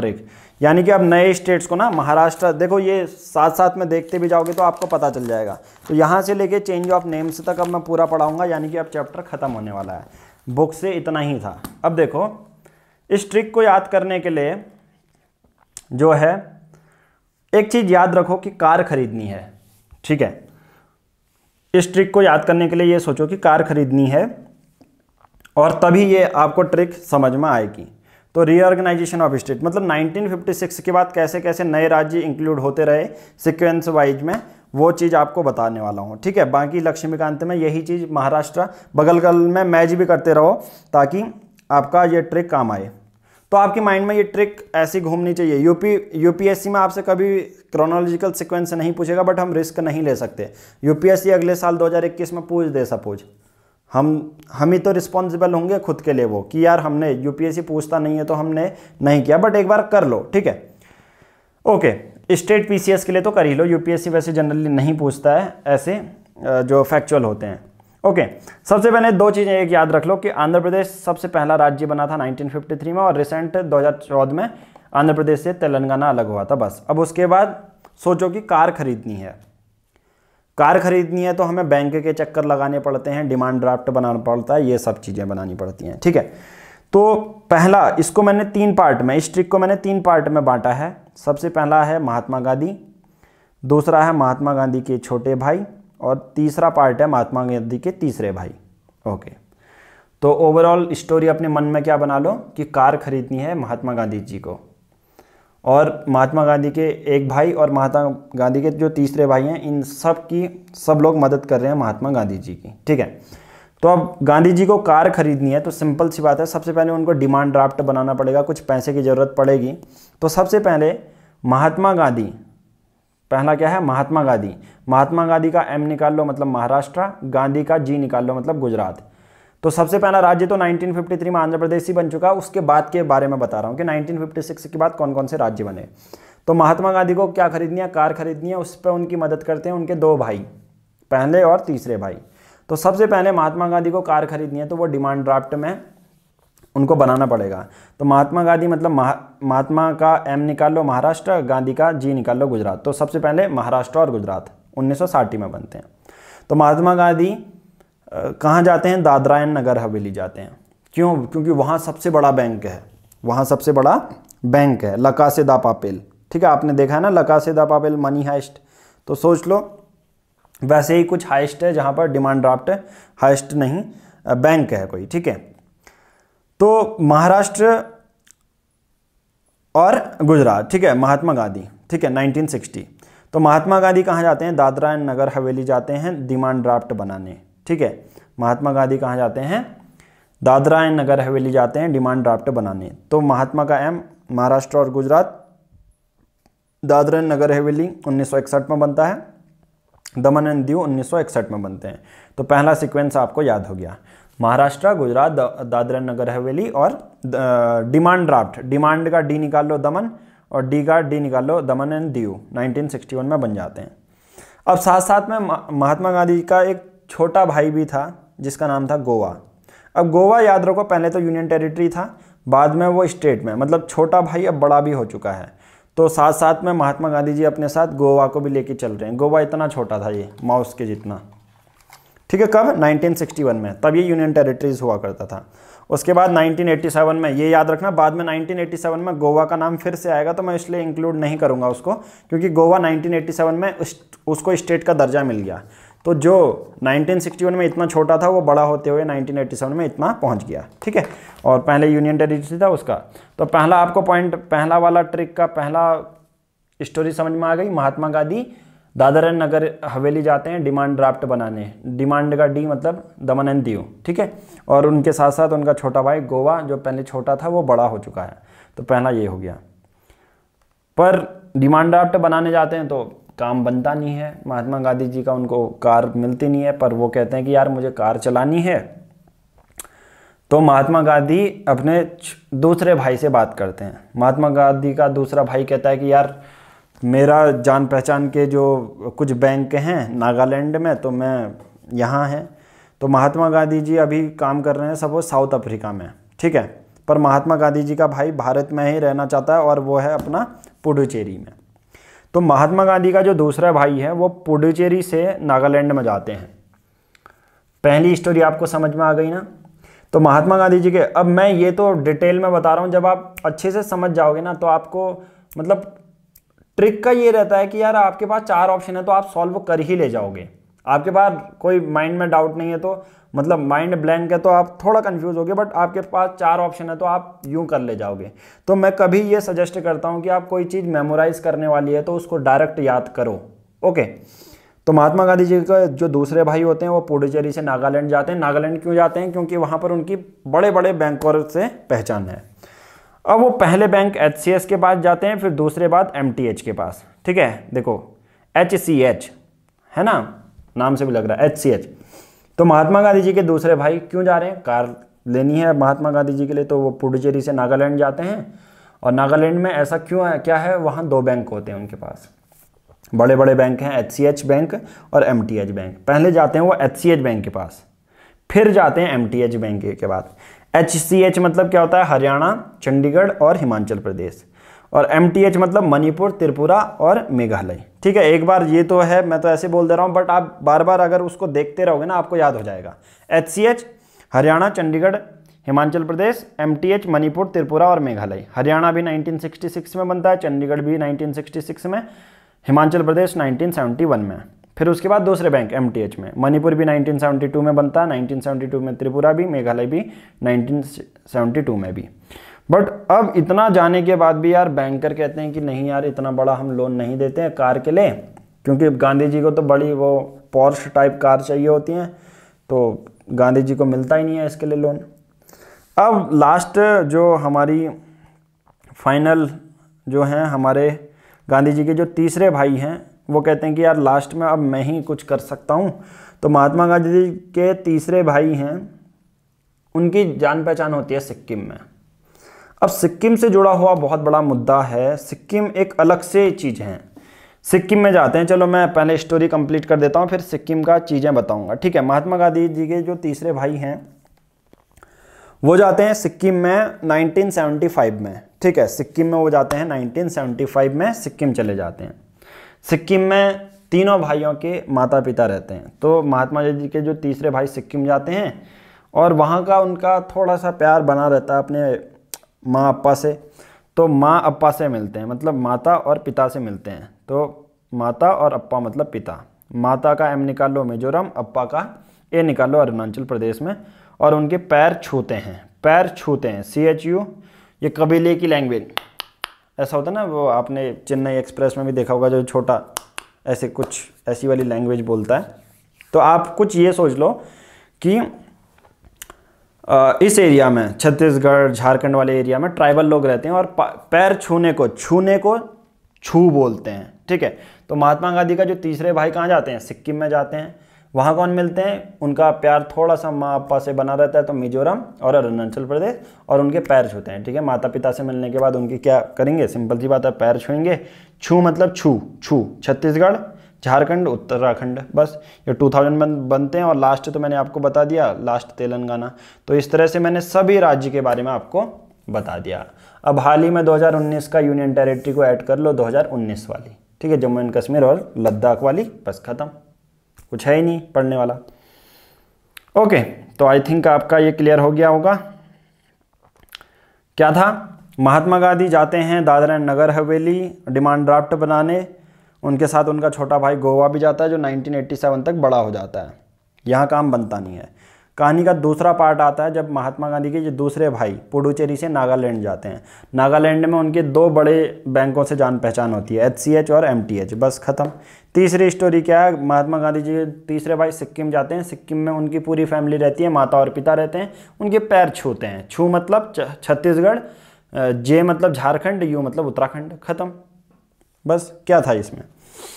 trick यानी कि आप नए स्टेट्स को ना महाराष्ट्र देखो ये साथ साथ में देखते भी जाओगे तो आपको पता चल जाएगा तो यहाँ से लेके चेंज ऑफ नेम्स तक अब मैं पूरा पढ़ाऊँगा यानी कि अब चैप्टर ख़त्म होने वाला है बुक से इतना ही था अब देखो इस ट्रिक को याद करने के लिए जो है एक चीज़ याद रखो कि कार खरीदनी है ठीक है इस ट्रिक को याद करने के लिए ये सोचो कि कार खरीदनी है और तभी ये आपको ट्रिक समझ में आएगी तो रीऑर्गेनाइजेशन ऑफ स्टेट मतलब 1956 के बाद कैसे कैसे नए राज्य इंक्लूड होते रहे सिक्वेंस वाइज में वो चीज़ आपको बताने वाला हूँ ठीक है बाकी लक्ष्मीकांत में यही चीज़ महाराष्ट्र बगल गल में मैच भी करते रहो ताकि आपका ये ट्रिक काम आए तो आपके माइंड में ये ट्रिक ऐसी घूमनी चाहिए यूपी यूपीएससी में आपसे कभी क्रोनोलॉजिकल सिक्वेंस नहीं पूछेगा बट हम रिस्क नहीं ले सकते यूपीएससी अगले साल 2021 में पूछ दे सपोज हम हम ही तो रिस्पॉन्सिबल होंगे खुद के लिए वो कि यार हमने यूपीएससी पूछता नहीं है तो हमने नहीं किया बट एक बार कर लो ठीक है ओके स्टेट पीसीएस के लिए तो कर ही लो यूपीएससी वैसे जनरली नहीं पूछता है ऐसे जो फैक्चुअल होते हैं ओके सबसे पहले दो चीज़ें एक याद रख लो कि आंध्र प्रदेश सबसे पहला राज्य बना था 1953 में और रिसेंट 2014 में आंध्र प्रदेश से तेलंगाना अलग हुआ था बस अब उसके बाद सोचो कि कार खरीदनी है कार खरीदनी है तो हमें बैंक के चक्कर लगाने पड़ते हैं डिमांड ड्राफ्ट बनाना पड़ता है ये सब चीज़ें बनानी पड़ती हैं ठीक है तो पहला इसको मैंने तीन पार्ट में इस ट्रिक को मैंने तीन पार्ट में बांटा है सबसे पहला है महात्मा गांधी दूसरा है महात्मा गांधी के छोटे भाई और तीसरा पार्ट है महात्मा गांधी के तीसरे भाई ओके तो ओवरऑल स्टोरी अपने मन में क्या बना लो कि कार खरीदनी है महात्मा गांधी जी को और महात्मा गांधी के एक भाई और महात्मा गांधी के जो तीसरे भाई हैं इन सब की सब लोग मदद कर रहे हैं महात्मा गांधी जी की ठीक है तो अब गांधी जी को कार खरीदनी है तो सिंपल सी बात है सबसे पहले उनको डिमांड ड्राफ्ट बनाना पड़ेगा कुछ पैसे की ज़रूरत पड़ेगी तो सबसे पहले महात्मा गांधी पहला क्या है महात्मा गांधी महात्मा गांधी का एम निकाल लो मतलब महाराष्ट्र गांधी का जी निकाल लो मतलब गुजरात तो सबसे पहला राज्य तो 1953 में आंध्र प्रदेश ही बन चुका उसके बाद के बारे में बता रहा हूँ कि 1956 के बाद कौन कौन से राज्य बने तो महात्मा गांधी को क्या खरीदनी है कार खरीदनी है उस पर उनकी मदद करते हैं उनके दो भाई पहले और तीसरे भाई तो सबसे पहले महात्मा गांधी को कार खरीदनी है तो वो डिमांड ड्राफ्ट में उनको बनाना पड़ेगा तो महात्मा गांधी मतलब महात्मा का एम निकाल लो महाराष्ट्र गांधी का जी निकाल लो गुजरात तो सबसे पहले महाराष्ट्र और गुजरात 1960 में बनते हैं तो महात्मा गांधी कहाँ जाते हैं दादरा एंड नगर हवेली जाते हैं क्यों क्योंकि वहाँ सबसे बड़ा बैंक है वहाँ सबसे बड़ा बैंक है लका से दा पापेल ठीक है आपने देखा है ना लका से दा पापेल मनी हाइस्ट तो सोच लो वैसे ही कुछ हाइस्ट है जहाँ पर डिमांड ड्राफ्ट हाइस्ट नहीं बैंक है कोई ठीक है तो महाराष्ट्र और गुजरात ठीक है महात्मा गांधी ठीक है 1960 तो महात्मा गांधी कहाँ जाते हैं दादरा एंड नगर हवेली जाते हैं डिमांड ड्राफ्ट बनाने ठीक है महात्मा गांधी कहाँ जाते हैं दादरा एंड नगर हवेली जाते हैं डिमांड ड्राफ्ट बनाने तो महात्मा का एम महाराष्ट्र और गुजरात दादरा एंड नगर हवेली 1961 में बनता है दमन एंड दीव 1961 में बनते हैं तो पहला सीक्वेंस आपको याद हो गया महाराष्ट्र गुजरात दादरा नगर हवेली और डिमांड ड्राफ्ट डिमांड का डी निकाल लो दमन और डी का डी निकाल लो दमन एंड दीव नाइनटीन में बन जाते हैं अब साथ साथ में महात्मा गांधी का एक छोटा भाई भी था जिसका नाम था गोवा अब गोवा याद रखो पहले तो यूनियन टेरिटरी था बाद में वो स्टेट में मतलब छोटा भाई अब बड़ा भी हो चुका है तो साथ साथ में महात्मा गांधी जी अपने साथ गोवा को भी लेके चल रहे हैं गोवा इतना छोटा था ये माउस के जितना ठीक है कब 1961 में तब ये यूनियन टेरिटरीज हुआ करता था उसके बाद 1987 में ये याद रखना बाद में 1987 में गोवा का नाम फिर से आएगा तो मैं इसलिए इंक्लूड नहीं करूँगा उसको क्योंकि गोवा 1987 में उसको स्टेट का दर्जा मिल गया तो जो 1961 में इतना छोटा था वो बड़ा होते हुए 1987 में इतना पहुंच गया ठीक है और पहले यूनियन टेरिटरी था उसका तो पहला आपको पॉइंट पहला वाला ट्रिक का पहला स्टोरी समझ में आ गई महात्मा गांधी दादर एंड नगर हवेली जाते हैं डिमांड ड्राफ्ट बनाने डिमांड का डी मतलब दमन एंड दियो ठीक है और उनके साथ साथ उनका छोटा भाई गोवा जो पहले छोटा था वो बड़ा हो चुका है तो पहला ये हो गया पर डिमांड ड्राफ्ट बनाने जाते हैं तो काम बनता नहीं है महात्मा गांधी जी का उनको कार मिलती नहीं है पर वो कहते हैं कि यार मुझे कार चलानी है तो महात्मा गांधी अपने दूसरे भाई से बात करते हैं महात्मा गांधी का दूसरा भाई कहता है कि यार मेरा जान पहचान के जो कुछ बैंक हैं नागालैंड में तो मैं यहाँ हैं तो महात्मा गांधी जी अभी काम कर रहे हैं सपोज साउथ अफ्रीका में ठीक है पर महात्मा गांधी जी का भाई भारत में ही रहना चाहता है और वो है अपना पुडुचेरी में तो महात्मा गांधी का जो दूसरा भाई है वो पुडुचेरी से नागालैंड में जाते हैं पहली स्टोरी आपको समझ में आ गई ना तो महात्मा गांधी जी के अब मैं ये तो डिटेल में बता रहा हूँ जब आप अच्छे से समझ जाओगे ना तो आपको मतलब ट्रिक का ये रहता है कि यार आपके पास चार ऑप्शन है तो आप सॉल्व कर ही ले जाओगे आपके पास कोई माइंड में डाउट नहीं है तो मतलब माइंड ब्लैंक है तो आप थोड़ा कंफ्यूज होगे बट आपके पास चार ऑप्शन है तो आप यूं कर ले जाओगे तो मैं कभी ये सजेस्ट करता हूं कि आप कोई चीज़ मेमोराइज करने वाली है तो उसको डायरेक्ट याद करो ओके तो महात्मा गांधी जी के जो दूसरे भाई होते हैं वो पुडुचेरी से नागालैंड जाते हैं नागालैंड क्यों जाते हैं क्योंकि वहां पर उनकी बड़े बड़े बैंकों से पहचान है अब वो पहले बैंक एच के पास जाते हैं फिर दूसरे बाद एम के पास ठीक है देखो एच है ना नाम से भी लग रहा है एच सी एच तो महात्मा गांधी जी के दूसरे भाई क्यों जा रहे हैं कार लेनी है महात्मा गांधी जी के लिए तो वो पुडुचेरी से नागालैंड जाते हैं और नागालैंड में ऐसा क्यों है क्या है वहाँ दो बैंक होते हैं उनके पास बड़े बड़े बैंक हैं एच सी एच बैंक और एम टी एच बैंक पहले जाते हैं वो एच सी एच बैंक के पास फिर जाते हैं एम टी एच बैंक के बाद एच मतलब क्या होता है हरियाणा चंडीगढ़ और हिमाचल प्रदेश और एम मतलब मणिपुर त्रिपुरा और मेघालय ठीक है एक बार ये तो है मैं तो ऐसे बोल दे रहा हूँ बट आप बार बार अगर उसको देखते रहोगे ना आपको याद हो जाएगा एच हरियाणा चंडीगढ़ हिमाचल प्रदेश एम मणिपुर त्रिपुरा और मेघालय हरियाणा भी 1966 में बनता है चंडीगढ़ भी 1966 में हिमाचल प्रदेश 1971 में फिर उसके बाद दूसरे बैंक एम में मणिपुर भी 1972 में बनता है 1972 में त्रिपुरा भी मेघालय भी 1972 में भी बट अब इतना जाने के बाद भी यार बैंकर कहते हैं कि नहीं यार इतना बड़ा हम लोन नहीं देते हैं कार के लिए क्योंकि गांधी जी को तो बड़ी वो पॉर्श टाइप कार चाहिए होती हैं तो गांधी जी को मिलता ही नहीं है इसके लिए लोन अब लास्ट जो हमारी फाइनल जो हैं हमारे गांधी जी के जो तीसरे भाई हैं वो कहते हैं कि यार लास्ट में अब मैं ही कुछ कर सकता हूँ तो महात्मा गांधी जी के तीसरे भाई हैं उनकी जान पहचान होती है सिक्किम में अब सिक्किम से जुड़ा हुआ बहुत बड़ा मुद्दा है सिक्किम एक अलग से चीज़ है सिक्किम में जाते हैं चलो मैं पहले स्टोरी कंप्लीट कर देता हूँ फिर सिक्किम का चीज़ें बताऊँगा ठीक है महात्मा गांधी जी के जो तीसरे भाई हैं वो जाते हैं सिक्किम में 1975 में ठीक है सिक्किम में वो जाते हैं 1975 में सिक्किम चले जाते हैं सिक्किम में तीनों भाइयों के माता पिता रहते हैं तो महात्मा जी के जो तीसरे भाई सिक्किम जाते हैं और वहाँ का उनका थोड़ा सा प्यार बना रहता है अपने माँ अप्पा से तो माँ अप्पा से मिलते हैं मतलब माता और पिता से मिलते हैं तो माता और अप्पा मतलब पिता माता का एम निकालो मिजोरम अप्पा का ए निकालो अरुणाचल प्रदेश में और उनके पैर छूते हैं पैर छूते हैं सी एच यू ये कबीले की लैंग्वेज ऐसा होता है ना वो आपने चेन्नई एक्सप्रेस में भी देखा होगा जो छोटा ऐसे कुछ ऐसी वाली लैंग्वेज बोलता है तो आप कुछ ये सोच लो कि इस एरिया में छत्तीसगढ़ झारखंड वाले एरिया में ट्राइबल लोग रहते हैं और पैर छूने को छूने को छू बोलते हैं ठीक है तो महात्मा गांधी का जो तीसरे भाई कहाँ जाते हैं सिक्किम में जाते हैं वहाँ कौन मिलते हैं उनका प्यार थोड़ा सा माँ पापा से बना रहता है तो मिजोरम और अरुणाचल प्रदेश और उनके पैर छूते हैं ठीक है माता पिता से मिलने के बाद उनकी क्या करेंगे सिंपल सी बात है पैर छूएंगे छू मतलब छू छू छत्तीसगढ़ झारखंड उत्तराखंड बस ये 2000 में बनते हैं और लास्ट तो मैंने आपको बता दिया लास्ट तेलंगाना तो इस तरह से मैंने सभी राज्य के बारे में आपको बता दिया अब हाल ही में 2019 का यूनियन टेरिटरी को ऐड कर लो 2019 वाली ठीक है जम्मू एंड कश्मीर और लद्दाख वाली बस ख़त्म कुछ है ही नहीं पढ़ने वाला ओके तो आई थिंक आपका ये क्लियर हो गया होगा क्या था महात्मा गांधी जाते हैं दादरा नगर हवेली डिमांड ड्राफ्ट बनाने उनके साथ उनका छोटा भाई गोवा भी जाता है जो 1987 तक बड़ा हो जाता है यहाँ काम बनता नहीं है कहानी का दूसरा पार्ट आता है जब महात्मा गांधी के जो दूसरे भाई पुडुचेरी से नागालैंड जाते हैं नागालैंड में उनके दो बड़े बैंकों से जान पहचान होती है एच और एम बस ख़त्म तीसरी स्टोरी क्या है महात्मा गांधी जी के तीसरे भाई सिक्किम जाते हैं सिक्किम में उनकी पूरी फैमिली रहती है माता और पिता रहते हैं उनके पैर छूते हैं छू मतलब छत्तीसगढ़ जे मतलब झारखंड यू मतलब उत्तराखंड ख़त्म बस क्या था इसमें